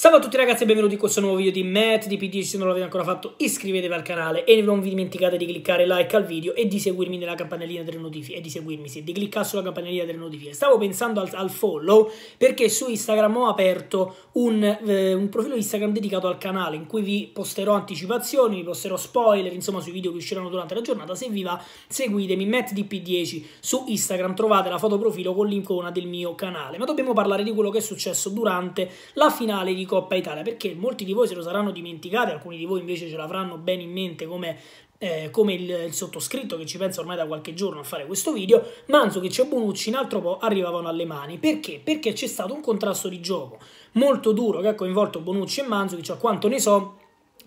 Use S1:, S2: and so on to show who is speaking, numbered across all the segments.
S1: Salve a tutti ragazzi e benvenuti in questo nuovo video di Matt di PD, se non l'avete ancora fatto iscrivetevi al canale e non vi dimenticate di cliccare like al video e di seguirmi nella campanellina delle notifiche e di seguirmi, sì, di cliccare sulla campanellina delle notifiche. Stavo pensando al, al follow perché su Instagram ho aperto un, eh, un, profilo Instagram dedicato al canale in cui vi posterò anticipazioni, vi posterò spoiler, insomma sui video che usciranno durante la giornata. Se vi va seguitemi MattDP10 su Instagram, trovate la foto profilo con l'icona del mio canale. Ma dobbiamo parlare di quello che è successo durante la finale di Coppa Italia, perché molti di voi se lo saranno dimenticati, alcuni di voi invece ce l'avranno ben in mente come eh, come il, il, sottoscritto che ci pensa ormai da qualche giorno a fare questo video, Manzukic e Bonucci in altro po' arrivavano alle mani. Perché? Perché c'è stato un contrasto di gioco molto duro che ha coinvolto Bonucci e Manzukic, a quanto ne so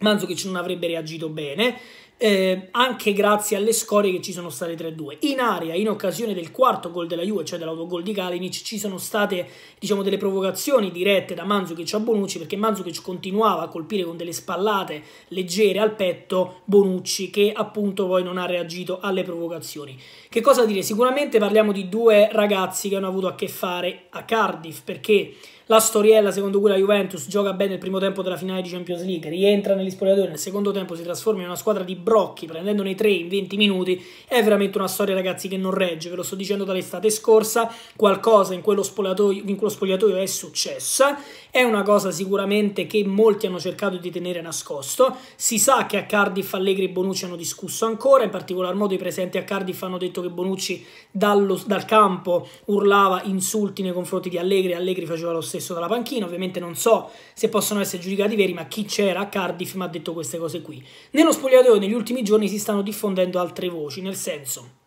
S1: Manzukic non avrebbe reagito bene, eh, anche grazie alle scorie che ci sono state 3-2. In aria in occasione del quarto gol della Juve, cioè dell'autogol di Kalinic, ci sono state diciamo, delle provocazioni dirette da Manzukic a Bonucci, perché Manzukic continuava a colpire con delle spallate leggere al petto Bonucci, che appunto poi non ha reagito alle provocazioni. Che cosa dire? Sicuramente parliamo di due ragazzi che hanno avuto a che fare a Cardiff, perché la storiella secondo cui la Juventus gioca bene il primo tempo della finale di Champions League, rientra negli di spogliatoio nel secondo tempo si trasforma in una squadra di brocchi prendendone tre in 20 minuti è veramente una storia ragazzi che non regge ve lo sto dicendo dall'estate scorsa qualcosa in quello spogliatoio, in quello spogliatoio è successa è una cosa sicuramente che molti hanno cercato di tenere nascosto. Si sa che a Cardiff Allegri e Bonucci hanno discusso ancora, in particolar modo i presenti a Cardiff hanno detto che Bonucci dallo, dal campo urlava insulti nei confronti di Allegri e Allegri faceva lo stesso dalla panchina. Ovviamente non so se possono essere giudicati veri, ma chi c'era a Cardiff mi ha detto queste cose qui. Nello spogliatoio negli ultimi giorni si stanno diffondendo altre voci, nel senso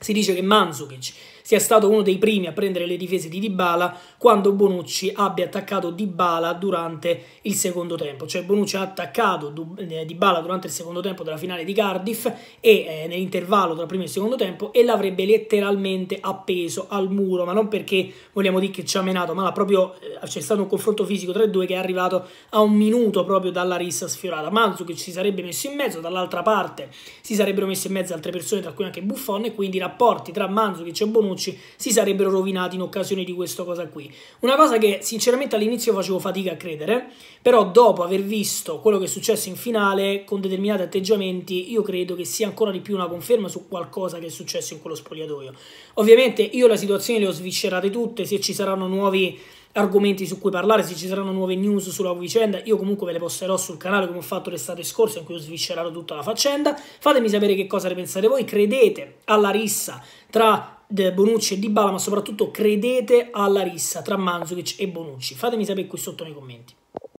S1: si dice che Manzukic sia stato uno dei primi a prendere le difese di Dybala quando Bonucci abbia attaccato Dybala durante il secondo tempo, cioè Bonucci ha attaccato eh, Dybala durante il secondo tempo della finale di Cardiff e eh, nell'intervallo tra primo e secondo tempo e l'avrebbe letteralmente appeso al muro, ma non perché vogliamo dire che ci ha menato, ma proprio eh, c'è stato un confronto fisico tra i due che è arrivato a un minuto proprio dalla rissa sfiorata. Manzu si sarebbe messo in mezzo, dall'altra parte si sarebbero messe in mezzo altre persone, tra cui anche Buffon e quindi la rapporti tra Manzukic e Bonucci si sarebbero rovinati in occasione di questa cosa qui. Una cosa che sinceramente all'inizio facevo fatica a credere, però dopo aver visto quello che è successo in finale con determinati atteggiamenti, io credo che sia ancora di più una conferma su qualcosa che è successo in quello spogliatoio. Ovviamente io la situazione le ho sviscerate tutte, se ci saranno nuovi argomenti su cui parlare, se ci saranno nuove news sulla vicenda, io comunque ve le posterò sul canale come ho fatto l'estate scorsa in cui ho sviscerato tutta la faccenda. Fatemi sapere che cosa ne pensate voi, credete alla rissa tra eh, Bonucci e Dybala, ma soprattutto credete alla rissa tra Manzukic e Bonucci. Fatemi sapere qui sotto nei commenti.